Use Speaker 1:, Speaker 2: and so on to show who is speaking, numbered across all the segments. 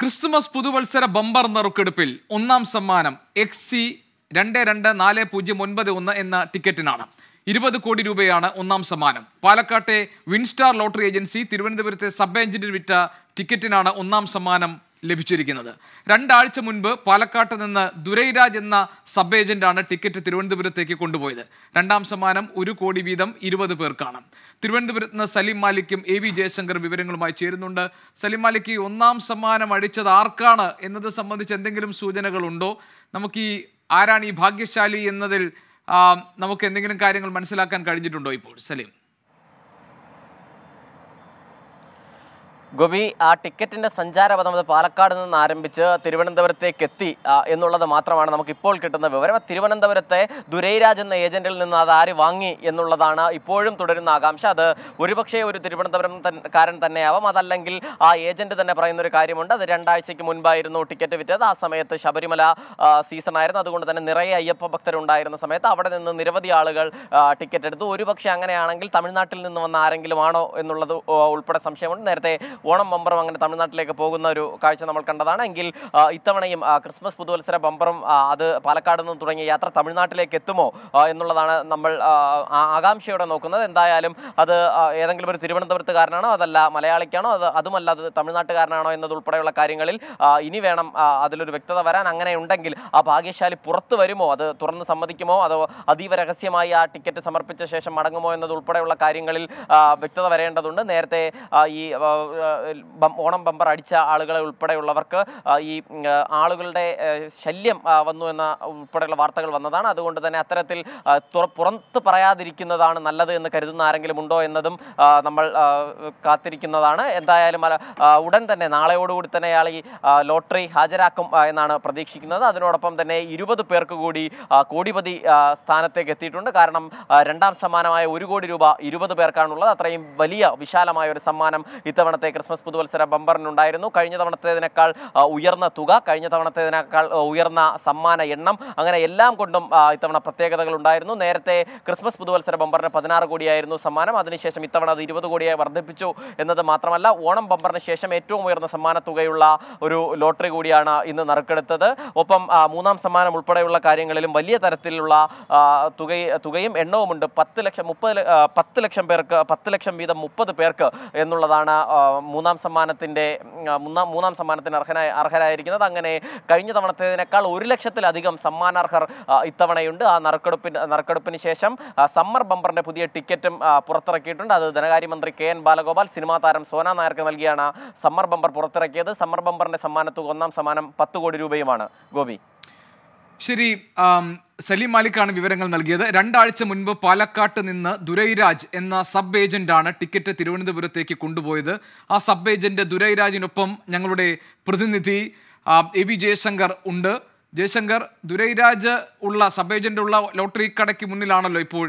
Speaker 1: Christmas പുതുവത്സര bumper നറുക്കെടുപ്പിൽ ഒന്നാം സമ്മാനം എക്സ് സി രണ്ട് രണ്ട് നാല് പൂജ്യം ഒൻപത് ഒന്ന് എന്ന ടിക്കറ്റിനാണ് ഇരുപത് കോടി രൂപയാണ് ഒന്നാം സമ്മാനം പാലക്കാട്ടെ വിൻസ്റ്റാർ ലോട്ടറി ഏജൻസി തിരുവനന്തപുരത്തെ സബ് എഞ്ചിനിൽ വിറ്റ ടിക്കറ്റിനാണ് ഒന്നാം സമ്മാനം ലഭിച്ചിരിക്കുന്നത് രണ്ടാഴ്ച മുൻപ് പാലക്കാട്ട് നിന്ന് ദുരൈരാജ് എന്ന സബ് ഏജന്റാണ് ടിക്കറ്റ് തിരുവനന്തപുരത്തേക്ക് കൊണ്ടുപോയത് രണ്ടാം സമ്മാനം ഒരു കോടി വീതം ഇരുപത് പേർക്കാണ് തിരുവനന്തപുരത്ത് നിന്ന് സലീം മാലിക്കും എ വി ജയശങ്കർ വിവരങ്ങളുമായി ചേരുന്നുണ്ട് സലീം മാലിക് ഈ ഒന്നാം സമ്മാനം അടിച്ചത് ആർക്കാണ് എന്നത് സംബന്ധിച്ച് എന്തെങ്കിലും സൂചനകളുണ്ടോ നമുക്ക് ഈ ആരാണ് ഈ ഭാഗ്യശാലി എന്നതിൽ നമുക്ക് എന്തെങ്കിലും കാര്യങ്ങൾ മനസ്സിലാക്കാൻ കഴിഞ്ഞിട്ടുണ്ടോ ഇപ്പോൾ സലീം
Speaker 2: ഗോപി ആ ടിക്കറ്റിൻ്റെ സഞ്ചാരപഥം അത് പാലക്കാട് നിന്ന് ആരംഭിച്ച് തിരുവനന്തപുരത്തേക്ക് എത്തി എന്നുള്ളത് മാത്രമാണ് നമുക്കിപ്പോൾ കിട്ടുന്ന വിവരം തിരുവനന്തപുരത്തെ ദുരൈരാജ് എന്ന ഏജൻറ്റിൽ നിന്ന് അത് ആര് വാങ്ങി എന്നുള്ളതാണ് ഇപ്പോഴും തുടരുന്ന ആകാംക്ഷ അത് ഒരുപക്ഷെ ഒരു തിരുവനന്തപുരം കാരൻ തന്നെയാവാം അതല്ലെങ്കിൽ ആ ഏജൻറ്റ് തന്നെ പറയുന്നൊരു കാര്യമുണ്ട് അത് രണ്ടാഴ്ചയ്ക്ക് മുൻപായിരുന്നു ടിക്കറ്റ് വിറ്റത് ആ സമയത്ത് ശബരിമല സീസണായിരുന്നു അതുകൊണ്ട് തന്നെ നിറയെ അയ്യപ്പ ഭക്തരുണ്ടായിരുന്ന സമയത്ത് അവിടെ നിന്ന് നിരവധി ആളുകൾ ടിക്കറ്റ് എടുത്തു ഒരുപക്ഷെ അങ്ങനെയാണെങ്കിൽ തമിഴ്നാട്ടിൽ നിന്ന് വന്ന ആരെങ്കിലും ആണോ എന്നുള്ളത് ഉൾപ്പെടെ സംശയമുണ്ട് നേരത്തെ ഓണം ബമ്പറും അങ്ങനെ തമിഴ്നാട്ടിലേക്ക് പോകുന്ന ഒരു കാഴ്ച നമ്മൾ കണ്ടതാണ് എങ്കിൽ ഇത്തവണയും ക്രിസ്മസ് പുതുവത്സര ബമ്പറും അത് പാലക്കാട് നിന്ന് തുടങ്ങിയ യാത്ര തമിഴ്നാട്ടിലേക്ക് എത്തുമോ എന്നുള്ളതാണ് നമ്മൾ ആകാംക്ഷയോടെ നോക്കുന്നത് എന്തായാലും അത് ഏതെങ്കിലും ഒരു തിരുവനന്തപുരത്തുകാരനാണോ അതല്ല മലയാളിക്കാണോ അത് അതുമല്ല അത് തമിഴ്നാട്ടുകാരനാണോ എന്നതുൾപ്പെടെയുള്ള കാര്യങ്ങളിൽ ഇനി വേണം അതിലൊരു വ്യക്തത വരാൻ അങ്ങനെ ഉണ്ടെങ്കിൽ ആ ഭാഗ്യശാലി പുറത്തു വരുമോ അത് തുറന്ന് സമ്മതിക്കുമോ അതോ അതീവ രഹസ്യമായി ആ ടിക്കറ്റ് സമർപ്പിച്ച ശേഷം മടങ്ങുമോ എന്നതുൾപ്പെടെയുള്ള കാര്യങ്ങളിൽ വ്യക്തത വരേണ്ടതുണ്ട് നേരത്തെ ഈ ഓണം ബമ്പർ അടിച്ച ആളുകളെ ഉൾപ്പെടെയുള്ളവർക്ക് ഈ ആളുകളുടെ ശല്യം വന്നു എന്ന ഉൾപ്പെടെയുള്ള വാർത്തകൾ വന്നതാണ് അതുകൊണ്ട് തന്നെ അത്തരത്തിൽ പുറത്ത് പറയാതിരിക്കുന്നതാണ് നല്ലത് എന്ന് കരുതുന്ന ആരെങ്കിലും ഉണ്ടോ എന്നതും നമ്മൾ കാത്തിരിക്കുന്നതാണ് എന്തായാലും ഉടൻ തന്നെ നാളെയോടുകൂടി തന്നെ അയാൾ ഈ ലോട്ടറി ഹാജരാക്കും എന്നാണ് പ്രതീക്ഷിക്കുന്നത് അതിനോടൊപ്പം തന്നെ ഇരുപത് പേർക്ക് കൂടി കോടിപതി സ്ഥാനത്തേക്ക് എത്തിയിട്ടുണ്ട് കാരണം രണ്ടാം സമ്മാനമായ ഒരു കോടി രൂപ ഇരുപത് പേർക്കാണുള്ളത് അത്രയും വലിയ വിശാലമായ ഒരു സമ്മാനം ഇത്തവണത്തെ ക്രിസ്മസ് പുതുവത്സര ബമ്പറിനുണ്ടായിരുന്നു കഴിഞ്ഞ തവണത്തേതിനേക്കാൾ ഉയർന്ന തുക കഴിഞ്ഞ തവണത്തേതിനേക്കാൾ ഉയർന്ന സമ്മാന എണ്ണം അങ്ങനെ എല്ലാം കൊണ്ടും ഇത്തവണ പ്രത്യേകതകൾ ഉണ്ടായിരുന്നു നേരത്തെ ക്രിസ്മസ് പുതുവത്സര ബമ്പറിന് പതിനാറ് കോടിയായിരുന്നു സമ്മാനം അതിനുശേഷം ഇത്തവണ അത് ഇരുപത് കോടിയായി വർദ്ധിപ്പിച്ചു എന്നത് മാത്രമല്ല ഓണം ബമ്പറിന് ശേഷം ഏറ്റവും ഉയർന്ന സമ്മാന തുകയുള്ള ഒരു ലോട്ടറി കൂടിയാണ് ഇന്ന് നറുക്കെടുത്തത് ഒപ്പം മൂന്നാം സമ്മാനം ഉൾപ്പെടെയുള്ള കാര്യങ്ങളിലും വലിയ തരത്തിലുള്ള തുക തുകയും എണ്ണവുമുണ്ട് പത്ത് ലക്ഷം മുപ്പത് പത്ത് ലക്ഷം പേർക്ക് പത്ത് ലക്ഷം വീതം മുപ്പത് പേർക്ക് എന്നുള്ളതാണ് മൂന്നാം സമ്മാനത്തിൻ്റെ മൂന്നാം മൂന്നാം സമ്മാനത്തിന് അർഹനായ അർഹരായിരിക്കുന്നത് അങ്ങനെ കഴിഞ്ഞ തവണത്തേതിനേക്കാൾ ഒരു ലക്ഷത്തിലധികം സമ്മാനാർഹർ ഇത്തവണയുണ്ട് ആ നറുക്കെടുപ്പിന് നറുക്കെടുപ്പിന് ശേഷം സമ്മർ ബമ്പറിൻ്റെ പുതിയ ടിക്കറ്റും പുറത്തിറക്കിയിട്ടുണ്ട് അത് ധനകാര്യമന്ത്രി കെ എൻ ബാലഗോപാൽ സിനിമാ താരം സോന നായർക്ക് നൽകിയാണ് സമ്മർ ബമ്പർ പുറത്തിറക്കിയത് സമ്മർ ബമ്പറിൻ്റെ സമ്മാനത്തുക ഒന്നാം സമ്മാനം പത്ത് കോടി രൂപയുമാണ് ഗോപി
Speaker 1: ശരി സലീം മാലിക്കാണ് വിവരങ്ങൾ നൽകിയത് രണ്ടാഴ്ച മുൻപ് പാലക്കാട്ട് നിന്ന് ദുരൈരാജ് എന്ന സബ് ഏജന്റാണ് ടിക്കറ്റ് തിരുവനന്തപുരത്തേക്ക് കൊണ്ടുപോയത് ആ സബ് ഏജന്റ് ദുരൈരാജിനൊപ്പം ഞങ്ങളുടെ പ്രതിനിധി എ വി ജയശങ്കർ ഉണ്ട് ജയശങ്കർ ദുരൈരാജ് ഉള്ള സബ് ഏജന്റ് ഉള്ള ലോട്ടറി കടയ്ക്ക് മുന്നിലാണല്ലോ ഇപ്പോൾ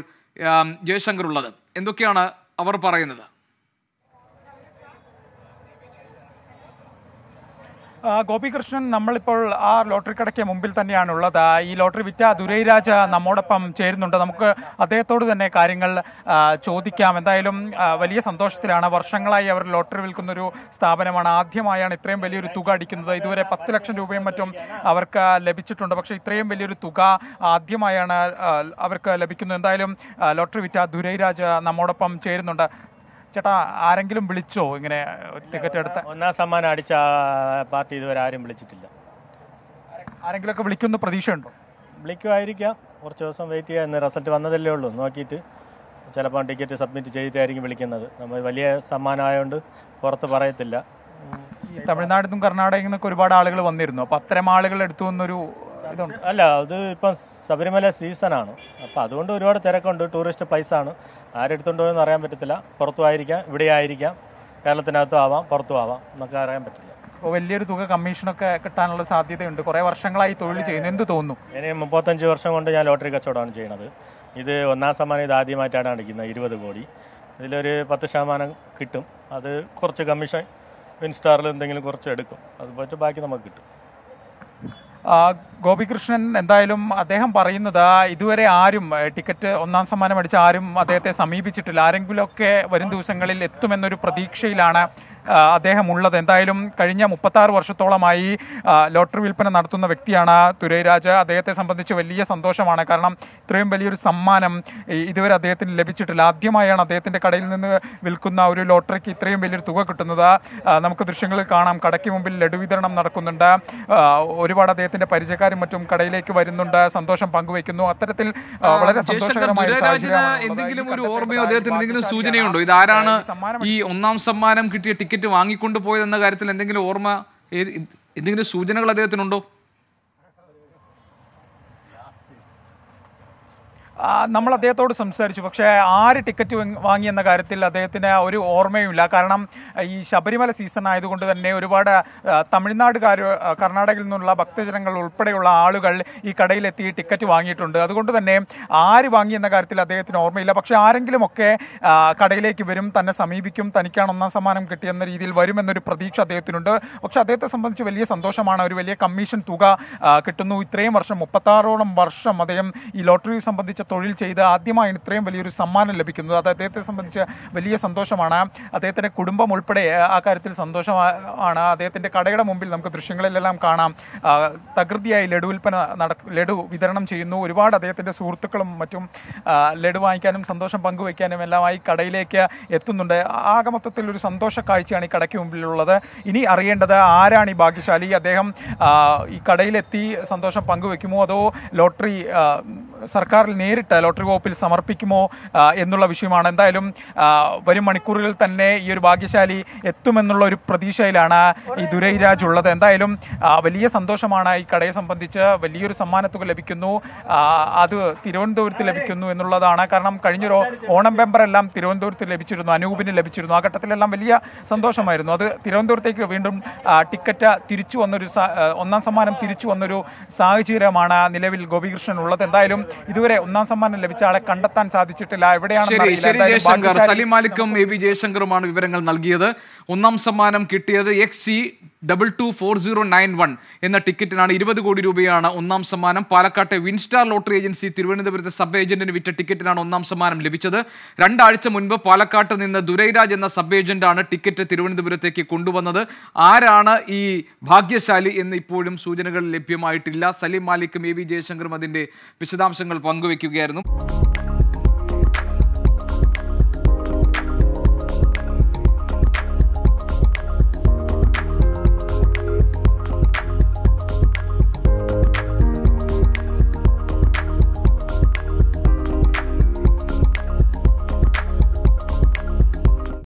Speaker 1: ജയശങ്കർ ഉള്ളത് എന്തൊക്കെയാണ് അവർ പറയുന്നത്
Speaker 3: ഗോപികൃഷ്ണൻ നമ്മളിപ്പോൾ ആ ലോട്ടറി കടയ്ക്ക് മുമ്പിൽ തന്നെയാണ് ഉള്ളത് ഈ ലോട്ടറി വിറ്റ ദുരൈരാജ നമ്മോടൊപ്പം ചേരുന്നുണ്ട് നമുക്ക് അദ്ദേഹത്തോട് തന്നെ കാര്യങ്ങൾ ചോദിക്കാം എന്തായാലും വലിയ സന്തോഷത്തിലാണ് വർഷങ്ങളായി അവർ ലോട്ടറി വിൽക്കുന്ന ഒരു സ്ഥാപനമാണ് ആദ്യമായാണ് ഇത്രയും വലിയൊരു തുക അടിക്കുന്നത് ഇതുവരെ പത്ത് ലക്ഷം രൂപയും മറ്റും അവർക്ക് ലഭിച്ചിട്ടുണ്ട് പക്ഷേ ഇത്രയും വലിയൊരു തുക ആദ്യമായാണ് അവർക്ക് ലഭിക്കുന്നത് എന്തായാലും ലോട്ടറി വിറ്റ ദുരൈരാജ നമ്മോടൊപ്പം ചേരുന്നുണ്ട് ചേട്ടാ ആരെങ്കിലും വിളിച്ചോ ഇങ്ങനെ ടിക്കറ്റ് എടുത്ത ഒന്നാം സമ്മാനം അടിച്ച പാർട്ടി
Speaker 4: ഇതുവരെ ആരും വിളിച്ചിട്ടില്ല
Speaker 3: ആരെങ്കിലുമൊക്കെ വിളിക്കുന്ന പ്രതീക്ഷയുണ്ടോ വിളിക്കുമായിരിക്കാം
Speaker 4: കുറച്ച് ദിവസം വെയിറ്റ് ചെയ്യാൻ റിസൾട്ട് വന്നതല്ലേ ഉള്ളൂ നോക്കിയിട്ട് ചിലപ്പോൾ ടിക്കറ്റ് സബ്മിറ്റ് ചെയ്തിട്ടായിരിക്കും വിളിക്കുന്നത് നമ്മൾ വലിയ സമ്മാനമായതുകൊണ്ട് പുറത്ത് പറയത്തില്ല തമിഴ്നാട്ടിൽ നിന്നും കർണാടകയിൽ നിന്നൊക്കെ ഒരുപാട് ആളുകൾ വന്നിരുന്നു അപ്പോൾ അത്തരം ആളുകൾ എടുത്തു എന്നൊരു ഇതുണ്ട് അല്ല അത് ഇപ്പം ശബരിമല സീസണാണ് അപ്പോൾ അതുകൊണ്ട് ഒരുപാട് തിരക്കുണ്ട് ടൂറിസ്റ്റ് പ്ലേസാണ് ആരെടുത്തുണ്ടോ എന്ന് അറിയാൻ പറ്റത്തില്ല പുറത്തു ആയിരിക്കാം ഇവിടെ ആയിരിക്കാം കേരളത്തിനകത്തും ആവാം പുറത്തും ആവാം എന്നൊക്കെ അറിയാൻ പറ്റില്ല അപ്പോൾ വലിയൊരു തുക
Speaker 3: കമ്മീഷനൊക്കെ കിട്ടാനുള്ള സാധ്യതയുണ്ട് കുറേ വർഷങ്ങളായി തൊഴിൽ ചെയ്യുന്നു എന്ത്
Speaker 4: തോന്നുന്നു ഇനി മുപ്പത്തഞ്ച് വർഷം കൊണ്ട് ഞാൻ ലോട്ടറി കച്ചവടമാണ് ചെയ്യുന്നത് ഇത് ഒന്നാം സമ്മാനം ഇത് ആദ്യമായിട്ടാണ് അടിക്കുന്നത് ഇരുപത് കോടി ഇതിലൊരു പത്ത് ശതമാനം കിട്ടും അത് കുറച്ച് കമ്മീഷൻ വിൻസ്റ്റാറിൽ എന്തെങ്കിലും കുറച്ച് എടുക്കും അത് പറ്റും
Speaker 3: ബാക്കി നമുക്ക് കിട്ടും ഗോപികൃഷ്ണൻ എന്തായാലും അദ്ദേഹം പറയുന്നത് ഇതുവരെ ആരും ടിക്കറ്റ് ഒന്നാം സമ്മാനം അടിച്ച ആരും അദ്ദേഹത്തെ സമീപിച്ചിട്ടില്ല ആരെങ്കിലുമൊക്കെ വരും ദിവസങ്ങളിൽ എത്തുമെന്നൊരു പ്രതീക്ഷയിലാണ് അദ്ദേഹം ഉള്ളത് എന്തായാലും കഴിഞ്ഞ മുപ്പത്താറ് വർഷത്തോളമായി ലോട്ടറി വിൽപ്പന നടത്തുന്ന വ്യക്തിയാണ് തുരൈരാജ് അദ്ദേഹത്തെ സംബന്ധിച്ച് വലിയ സന്തോഷമാണ് കാരണം ഇത്രയും വലിയൊരു സമ്മാനം ഇതുവരെ അദ്ദേഹത്തിന് ലഭിച്ചിട്ടില്ല ആദ്യമായാണ് അദ്ദേഹത്തിൻ്റെ കടയിൽ നിന്ന് വിൽക്കുന്ന ഒരു ലോട്ടറിക്ക് ഇത്രയും വലിയൊരു തുക കിട്ടുന്നത് നമുക്ക് ദൃശ്യങ്ങളിൽ കാണാം കടയ്ക്ക് മുമ്പിൽ ലഡു വിതരണം നടക്കുന്നുണ്ട് ഒരുപാട് അദ്ദേഹത്തിൻ്റെ പരിചയക്കാരും മറ്റും കടയിലേക്ക് വരുന്നുണ്ട് സന്തോഷം പങ്കുവയ്ക്കുന്നു
Speaker 1: അത്തരത്തിൽ വളരെ സന്തോഷകരമായ ഒരു ഓർമ്മയോ അദ്ദേഹത്തിന് സൂചനയുണ്ടോ ഇതാരാണ് ഈ ഒന്നാം സമ്മാനം കിട്ടിയ ടിക്കറ്റ് ടിക്കറ്റ് വാങ്ങിക്കൊണ്ട് പോയതെന്ന കാര്യത്തിൽ എന്തെങ്കിലും ഓർമ്മ എന്തെങ്കിലും സൂചനകൾ അദ്ദേഹത്തിനുണ്ടോ
Speaker 3: നമ്മൾ അദ്ദേഹത്തോട് സംസാരിച്ചു പക്ഷേ ആര് ടിക്കറ്റ് വാങ്ങിയെന്ന കാര്യത്തിൽ അദ്ദേഹത്തിന് ഒരു ഓർമ്മയുമില്ല കാരണം ഈ ശബരിമല സീസൺ ആയതുകൊണ്ട് തന്നെ ഒരുപാട് തമിഴ്നാടുകാർ കർണാടകയിൽ നിന്നുള്ള ഭക്തജനങ്ങൾ ഉൾപ്പെടെയുള്ള ആളുകൾ ഈ കടയിലെത്തി ടിക്കറ്റ് വാങ്ങിയിട്ടുണ്ട് അതുകൊണ്ട് തന്നെ ആര് വാങ്ങിയെന്ന കാര്യത്തിൽ അദ്ദേഹത്തിന് ഓർമ്മയില്ല പക്ഷേ ആരെങ്കിലുമൊക്കെ കടയിലേക്ക് വരും തന്നെ സമീപിക്കും തനിക്കാണ് ഒന്നാം സമ്മാനം കിട്ടിയെന്ന രീതിയിൽ വരുമെന്നൊരു പ്രതീക്ഷ അദ്ദേഹത്തിനുണ്ട് പക്ഷേ അദ്ദേഹത്തെ സംബന്ധിച്ച് വലിയ സന്തോഷമാണ് ഒരു വലിയ കമ്മീഷൻ തുക കിട്ടുന്നു ഇത്രയും വർഷം മുപ്പത്താറോളം വർഷം അദ്ദേഹം ഈ ലോട്ടറി സംബന്ധിച്ച് തൊഴിൽ ചെയ്ത് ആദ്യമായാണ് ഇത്രയും വലിയൊരു സമ്മാനം ലഭിക്കുന്നത് അത് അദ്ദേഹത്തെ സംബന്ധിച്ച് വലിയ സന്തോഷമാണ് അദ്ദേഹത്തിൻ്റെ കുടുംബം ഉൾപ്പെടെ ആ കാര്യത്തിൽ സന്തോഷമാണ് അദ്ദേഹത്തിൻ്റെ കടയുടെ മുമ്പിൽ നമുക്ക് ദൃശ്യങ്ങളിലെല്ലാം കാണാം തകൃതിയായി ലഡു വിൽപ്പന നട ലഡു വിതരണം ചെയ്യുന്നു ഒരുപാട് അദ്ദേഹത്തിൻ്റെ സുഹൃത്തുക്കളും മറ്റും ലഡു വാങ്ങിക്കാനും സന്തോഷം പങ്കുവയ്ക്കാനും എല്ലാമായി കടയിലേക്ക് എത്തുന്നുണ്ട് ആകെ ഒരു സന്തോഷ കാഴ്ചയാണ് ഈ കടയ്ക്ക് മുമ്പിലുള്ളത് ഇനി അറിയേണ്ടത് ആരാണ് ഈ ഭാഗ്യശാലി അദ്ദേഹം ഈ കടയിലെത്തി സന്തോഷം പങ്കുവെക്കുമോ അതോ ലോട്ടറി സർക്കാരിൽ നേരിട്ട് ലോട്ടറി വകുപ്പിൽ സമർപ്പിക്കുമോ എന്നുള്ള വിഷയമാണ് എന്തായാലും വരും മണിക്കൂറുകളിൽ തന്നെ ഈ ഒരു ഭാഗ്യശാലി എത്തുമെന്നുള്ള ഒരു പ്രതീക്ഷയിലാണ് ഈ ദുരൈരാജ് ഉള്ളത് എന്തായാലും വലിയ സന്തോഷമാണ് ഈ കടയെ സംബന്ധിച്ച് വലിയൊരു സമ്മാനത്തുക ലഭിക്കുന്നു അത് തിരുവനന്തപുരത്ത് ലഭിക്കുന്നു എന്നുള്ളതാണ് കാരണം കഴിഞ്ഞൊരു ഓണം ബെമ്പറെല്ലാം തിരുവനന്തപുരത്ത് ലഭിച്ചിരുന്നു അനൂപിന് ലഭിച്ചിരുന്നു ആ ഘട്ടത്തിലെല്ലാം വലിയ സന്തോഷമായിരുന്നു അത് തിരുവനന്തപുരത്തേക്ക് വീണ്ടും ടിക്കറ്റ് തിരിച്ചു വന്നൊരു ഒന്നാം സമ്മാനം തിരിച്ചു വന്നൊരു സാഹചര്യമാണ് നിലവിൽ ഗോപികൃഷ്ണൻ ഉള്ളത് എന്തായാലും ഇതുവരെ ഒന്നാം സമ്മാനം ലഭിച്ച ആളെ കണ്ടെത്താൻ സാധിച്ചിട്ടില്ല എവിടെയാണ് സലിം
Speaker 1: മാലിക്കും എ വി ജയശങ്കറുമാണ് വിവരങ്ങൾ നൽകിയത് ഒന്നാം സമ്മാനം കിട്ടിയത് X C double two four zero nine one എന്ന ടിക്കറ്റിനാണ് ഇരുപത് കോടി രൂപയാണ് ഒന്നാം സമ്മാനം പാലക്കാട്ടെ വിൻസ്റ്റാർ ലോട്ടറി ഏജൻസി തിരുവനന്തപുരത്തെ സബ് ഏജന്റിന് വിറ്റ ടിക്കറ്റിനാണ് ഒന്നാം സമ്മാനം ലഭിച്ചത് രണ്ടാഴ്ച മുൻപ് പാലക്കാട്ട് നിന്ന് ദുരൈരാജ് എന്ന സബ് ഏജന്റാണ് ടിക്കറ്റ് തിരുവനന്തപുരത്തേക്ക് കൊണ്ടുവന്നത് ആരാണ് ഈ ഭാഗ്യശാലി എന്ന് ഇപ്പോഴും സൂചനകൾ ലഭ്യമായിട്ടില്ല സലീം മാലിക്കും എ വി ജയശങ്കറും അതിൻ്റെ വിശദാംശങ്ങൾ പങ്കുവയ്ക്കുകയായിരുന്നു